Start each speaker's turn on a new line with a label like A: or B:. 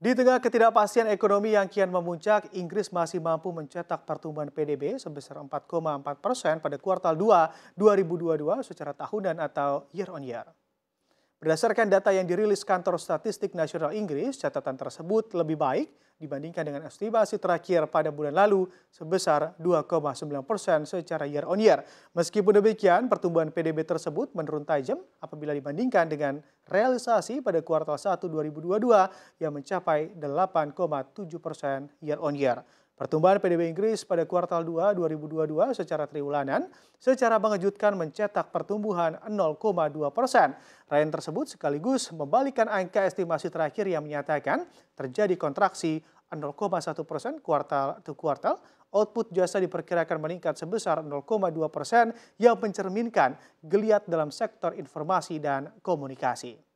A: Di tengah ketidakpastian ekonomi yang kian memuncak, Inggris masih mampu mencetak pertumbuhan PDB sebesar 4,4 persen pada kuartal 2 2022 secara tahunan atau year on year. Berdasarkan data yang dirilis Kantor Statistik Nasional Inggris, catatan tersebut lebih baik dibandingkan dengan estimasi terakhir pada bulan lalu sebesar 2,9 persen secara year on year. Meskipun demikian, pertumbuhan PDB tersebut menurun tajam apabila dibandingkan dengan realisasi pada kuartal 1 2022 yang mencapai 8,7 persen year on year. Pertumbuhan PDB Inggris pada kuartal 2 2022 secara triwulanan secara mengejutkan mencetak pertumbuhan 0,2 persen. Raihan tersebut sekaligus membalikan angka estimasi terakhir yang menyatakan terjadi kontraksi 0,1 persen kuartal ke kuartal. Output jasa diperkirakan meningkat sebesar 0,2 persen yang mencerminkan geliat dalam sektor informasi dan komunikasi.